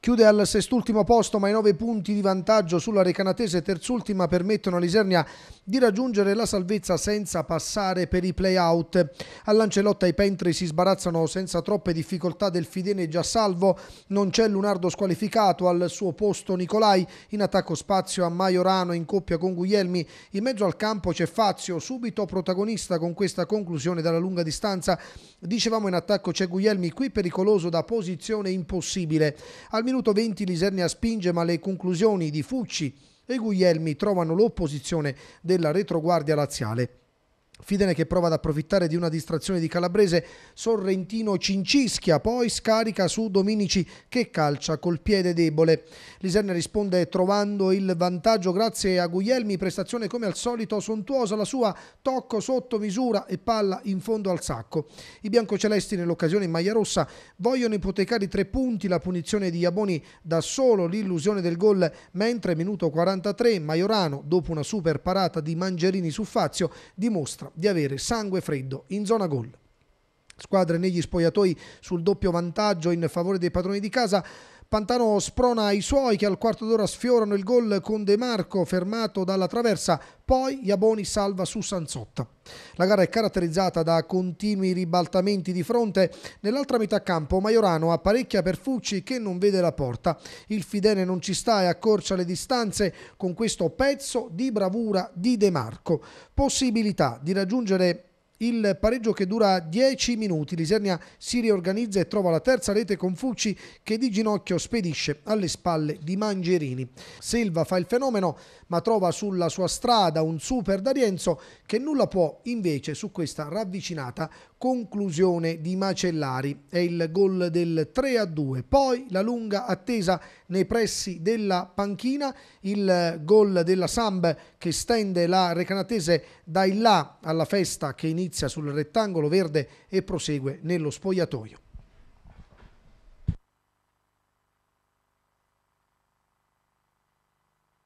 Chiude al sestultimo posto ma i nove punti di vantaggio sulla Recanatese terzultima permettono all'Isernia di raggiungere la salvezza senza passare per i play-out. A Lancelotta i Pentri si sbarazzano senza troppe difficoltà del Fidene già salvo, non c'è Lunardo squalificato, al suo posto Nicolai, in attacco spazio a Maiorano in coppia con Guglielmi, in mezzo al campo c'è Fazio, subito protagonista con questa conclusione dalla lunga distanza. Dicevamo in attacco c'è Guglielmi, qui pericoloso da posizione impossibile. Al minuto 20 Lisernia spinge ma le conclusioni di Fucci e Guglielmi trovano l'opposizione della retroguardia laziale. Fidene che prova ad approfittare di una distrazione di Calabrese, Sorrentino cincischia, poi scarica su Dominici che calcia col piede debole. Liserne risponde trovando il vantaggio grazie a Guglielmi, prestazione come al solito sontuosa la sua, tocco sotto misura e palla in fondo al sacco. I biancocelesti nell'occasione in maglia rossa vogliono ipotecare i tre punti, la punizione di Iaboni dà solo l'illusione del gol, mentre minuto 43 Maiorano, dopo una super parata di Mangerini su Fazio, dimostra dimostra di avere sangue freddo in zona gol. Squadre negli spogliatoi sul doppio vantaggio in favore dei padroni di casa Pantano sprona i suoi che al quarto d'ora sfiorano il gol con De Marco fermato dalla traversa, poi Iaboni salva su Sanzotta. La gara è caratterizzata da continui ribaltamenti di fronte. Nell'altra metà campo Maiorano apparecchia per Fucci che non vede la porta. Il Fidene non ci sta e accorcia le distanze con questo pezzo di bravura di De Marco. Possibilità di raggiungere il pareggio che dura 10 minuti. Lisernia si riorganizza e trova la terza rete con Fucci che di ginocchio spedisce alle spalle di Mangerini. Selva fa il fenomeno ma trova sulla sua strada un super D'Arienzo che nulla può invece su questa ravvicinata conclusione di Macellari. È il gol del 3 a 2. Poi la lunga attesa nei pressi della panchina, il gol della Samb che stende la recanatese dai là alla festa che inizia inizia sul rettangolo verde e prosegue nello spogliatoio.